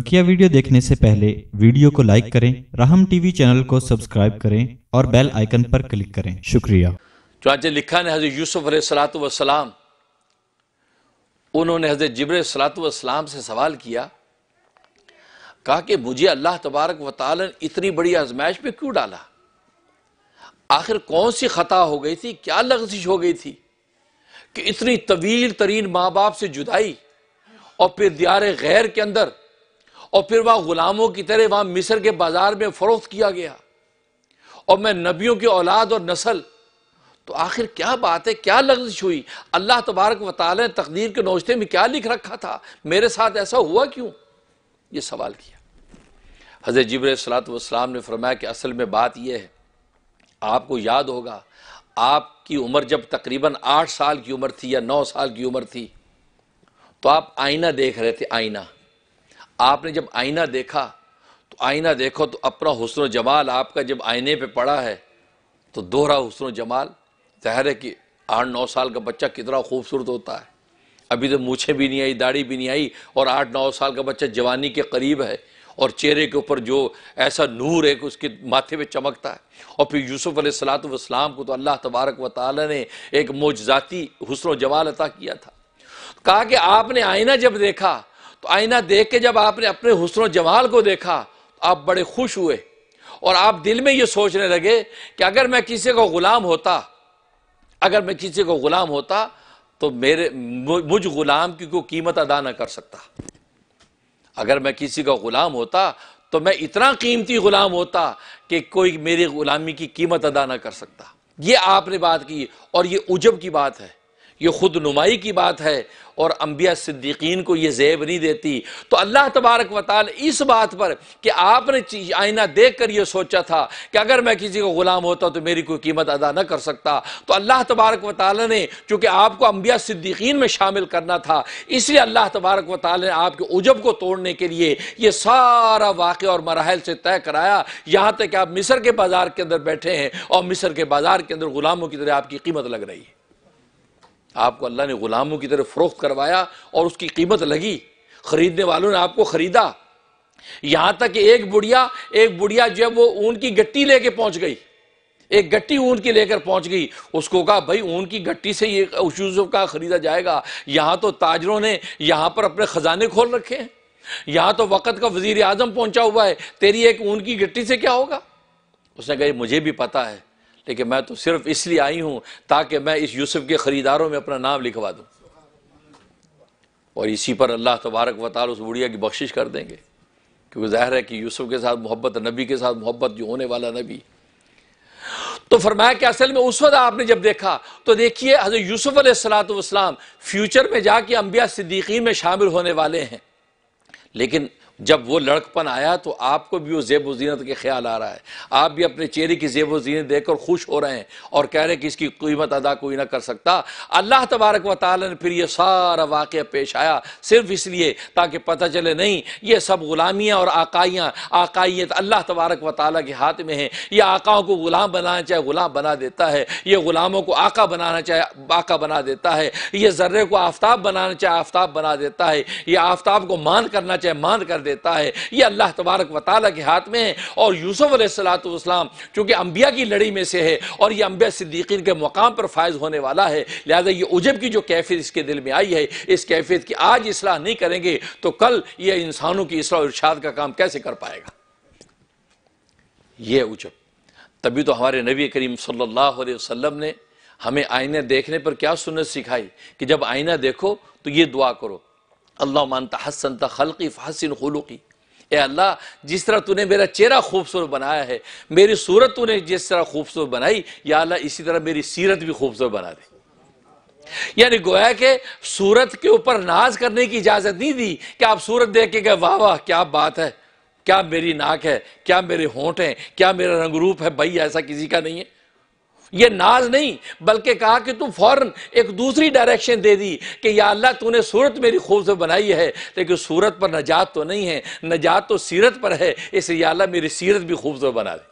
बकिया वीडियो देखने से पहले वीडियो को लाइक करें राहम टीवी चैनल को सब्सक्राइब करें और बेल आइकन पर क्लिक करें शुक्रिया जो आज लिखा ने हजरत यूसुफ सलात उन्होंने हजरत जबर सलात से सवाल किया कहा कि मुझे अल्लाह तबारक वाल इतनी बड़ी आजमाइश में क्यों डाला आखिर कौन सी खता हो गई थी क्या लफ्जिश हो गई थी कि इतनी तवील तरीन माँ बाप से जुदाई और फिर दियारे गैर के अंदर और फिर वहां ग़ुलामों की तरह वहां मिस्र के बाज़ार में फ़रोख्त किया गया और मैं नबियों की औलाद और नस्ल तो आखिर क्या बात है क्या लग्जिश हुई अल्लाह तबारक वाल ने तकदीर के नौशते में क्या लिख रखा था मेरे साथ ऐसा हुआ क्यों ये सवाल किया हज़रत जबर सलात वसलाम ने फरमाया कि असल में बात यह है आपको याद होगा आपकी उम्र जब तकरीबन आठ साल की उम्र थी या नौ साल की उम्र थी तो आप आईना देख रहे थे आईना आपने जब आईना देखा तो आईना देखो तो अपना हुसन जमाल आपका जब आईने पे पड़ा है तो दोहरा हुसन जमाल जहर है कि आठ नौ साल का बच्चा कितना खूबसूरत होता है अभी तो मूछे भी नहीं आई दाढ़ी भी नहीं आई और आठ नौ साल का बच्चा जवानी के करीब है और चेहरे के ऊपर जो ऐसा नूर है कि उसके माथे पे चमकता है और फिर यूसुफ सलातम को तो अल्लाह तबारक व ताली ने एक मोजाती हुसन जमाल अता किया था कहा कि आपने आईना जब देखा तो आईना देख के जब आपने अपने हुसनो जमाल को देखा तो आप बड़े खुश हुए और आप दिल में ये सोचने लगे कि अगर मैं किसी का गुलाम होता अगर मैं किसी का गुलाम होता तो मेरे मुझ गुलाम की कोई कीमत अदा ना कर सकता अगर मैं किसी का गुलाम होता तो मैं इतना कीमती गुलाम होता कि कोई मेरी गुलामी की कीमत अदा ना कर सकता ये आपने बात की और ये उजब की बात है ये खुद नुमाई की बात है और अम्बिया सिद्दीकीन को ये जेब नहीं देती तो अल्लाह तबारक वताल इस बात पर कि आपने आईना देख कर यह सोचा था कि अगर मैं किसी को ग़ुलाम होता तो मेरी कोई कीमत अदा न कर सकता तो अल्लाह तबारक वताल ने चूंकि आपको अम्बिया सिद्दीकीन में शामिल करना था इसलिए अल्लाह तबारक वताल ने आपके उजब को तोड़ने के लिए ये सारा वाक़ और मराहल से तय कराया यहाँ तक कि आप मिस्र के बाज़ार के अंदर बैठे हैं और मिस्र के बाज़ार के अंदर ग़ुलामों की तरह आपकी कीमत लग रही है आपको अल्लाह ने ग़ुलामों की तरफ फ़रोख्त करवाया और उसकी कीमत लगी ख़रीदने वालों ने आपको ख़रीदा यहाँ तक एक बुढ़िया एक बुढ़िया जो है वो ऊन की गट्टी लेके पहुंच गई एक गट्टी ऊन की लेकर पहुंच गई उसको कहा भाई ऊन की गट्टी से ये यूसुफ का खरीदा जाएगा यहाँ तो ताजरों ने यहाँ पर अपने ख़जाने खोल रखे हैं यहाँ तो वक़्त का वजीर आजम पहुंचा हुआ है तेरी एक ऊन की गट्टी से क्या होगा उसने कहा मुझे भी पता है लेकिन मैं तो सिर्फ इसलिए आई हूं ताकि मैं इस यूसुफ के ख़रीदारों में अपना नाम लिखवा दू और इसी पर अल्लाह तबारक वाल उस बुढ़िया की बख्शिश कर देंगे क्योंकि जाहिर है कि यूसुफ के साथ मोहब्बत नबी के साथ मोहब्बत जो होने वाला नबी तो फरमाया कि असल में उस वक्त आपने जब देखा तो देखिए हजरत यूसुफ सलातम फ्यूचर में जाके अंबिया सिद्दीकी में शामिल होने वाले हैं लेकिन जब वो लड़कपन आया तो आपको भी वो जेब जीनत के ख्याल आ रहा है आप भी अपने चेहरे की जेब जीनत देखकर खुश हो रहे हैं और कह रहे हैं कि इसकी कीमत अदा कोई ना कर सकता अल्लाह तबारक व ताली ने फिर ये सारा वाक़ पेश आया सिर्फ इसलिए ताकि पता चले नहीं ये सब ग़ुलामियाँ और आकाइयाँ आकाइयत अल्लाह तबारक व ताली के हाथ में है यह आकाओं को ग़ुलाम बनाना चाहे ग़ुलाम बना देता है ये ग़ुलामों को आका बनाना चाहे आका बना देता है ये जर्रे को आफ्ताब बनाना चाहे आफ्ताब बना देता है ये आफ्ताब को मान करना चाहे मान कर देता देता है ये अल्लाह तबारक वाली के हाथ में है और यूसुफ सलातम चूँकि अम्बिया की लड़ी में से है और ये अम्बिया सिद्दीकीन के मुकाम पर फायज होने वाला है लिहाजा ये उजब की जो कैफियत इसके दिल में आई है इस कैफियत की आज इसलाह नहीं करेंगे तो कल यह इंसानों की इसलाह इर्शाद का काम कैसे कर पाएगा ये उजब तभी तो हमारे नबी करीम सल्लल्लाहु अलैहि वसल्लम ने हमें आईने देखने पर क्या सुन्नत सिखाई कि जब आईना देखो तो ये दुआ करो अल्लाह मानता हसन तलकी हसन खलूकी ए अल्लाह जिस तरह तूने मेरा चेहरा खूबसूरत बनाया है मेरी सूरत तूने जिस तरह खूबसूरत बनाई या अल्लाह इसी तरह मेरी सीरत भी खूबसूरत बना दे यानी गोया के सूरत के ऊपर नाज करने की इजाज़त नहीं दी कि आप सूरत देख के गए वाह वाह क्या बात है क्या मेरी नाक है क्या मेरे होंठ हैं क्या मेरा रंग रूप है भाई ऐसा किसी का नहीं है ये नाज नहीं बल्कि कहा कि तू फौरन एक दूसरी डायरेक्शन दे दी कि या अल्लाह तूने सूरत मेरी खूब से बनाई है लेकिन सूरत पर नजात तो नहीं है नजात तो सीरत पर है इसलिए या अल्लाह मेरी सीरत भी खूब से बना दे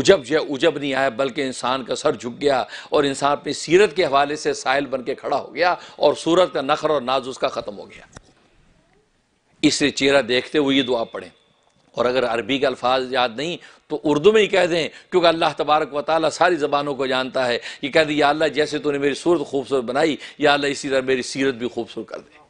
उजब जो उजब नहीं आया बल्कि इंसान का सर झुक गया और इंसान अपनी सीरत के हवाले से साइल बन के खड़ा हो गया और सूरत का नखर और नाज उसका ख़त्म हो गया इसे चेहरा देखते हुए ये दुआ पढ़ें और अगर अरबी के अल्फाज याद नहीं तो उर्दू में ही कह दें क्योंकि अल्लाह तबारक व ताली सारी ज़बानों को जानता है कि कह दें या अल्लाह जैसे तूने मेरी सूरत खूबसूरत बनाई या अल्लाह इसी तरह मेरी सीरत भी खूबसूरत कर दें